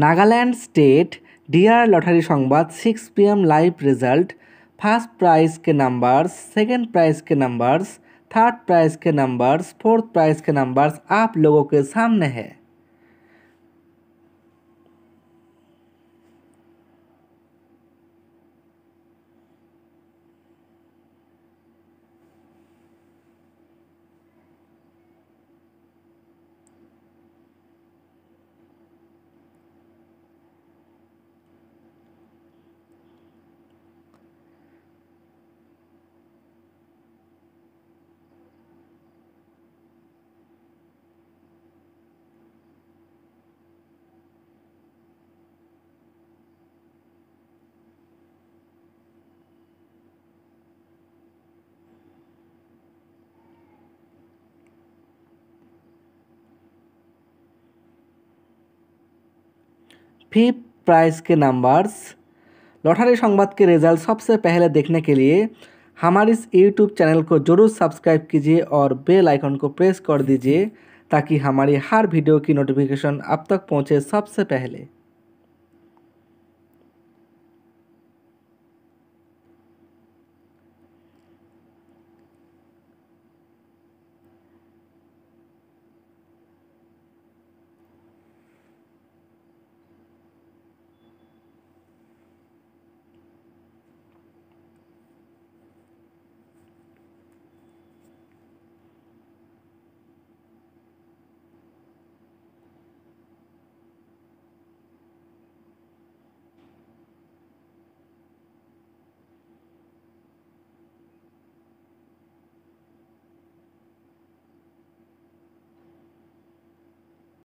Nagaland state state lottery lottery six P M live result first prize के numbers second prize के numbers third prize के numbers fourth prize के numbers आप लोगों के सामने है फी प्राइज़ के नंबर्स लॉटरी संवाद के रिजल्ट सबसे पहले देखने के लिए हमारे इस यूट्यूब चैनल को जरूर सब्सक्राइब कीजिए और बेल आइकन को प्रेस कर दीजिए ताकि हमारी हर वीडियो की नोटिफिकेशन आप तक पहुंचे सबसे पहले